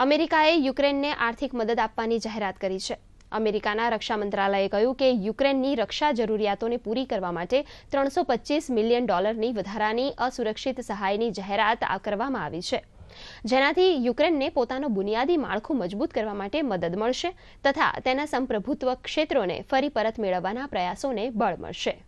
અમેરિકાએ યુક્રેનને આર્થિક મદદ આપવાની જાહેરાત કરી છે અમેરિકાના રક્ષા મંત્રાલયે કહ્યું કે યુક્રેનની રક્ષા જરૂરિયાતોને પૂરી કરવા માટે ત્રણસો પચીસ મિલિયન ડોલરની વધારાની અસુરક્ષિત સહાયની જાહેરાત કરવામાં આવી છે જેનાથી યુક્રેનને પોતાનું બુનિયાદી માળખું મજબૂત કરવા માટે મદદ મળશે તથા તેના સંપ્રભુત્વ ક્ષેત્રોને ફરી પરત મેળવવાના પ્રયાસોને બળ મળશે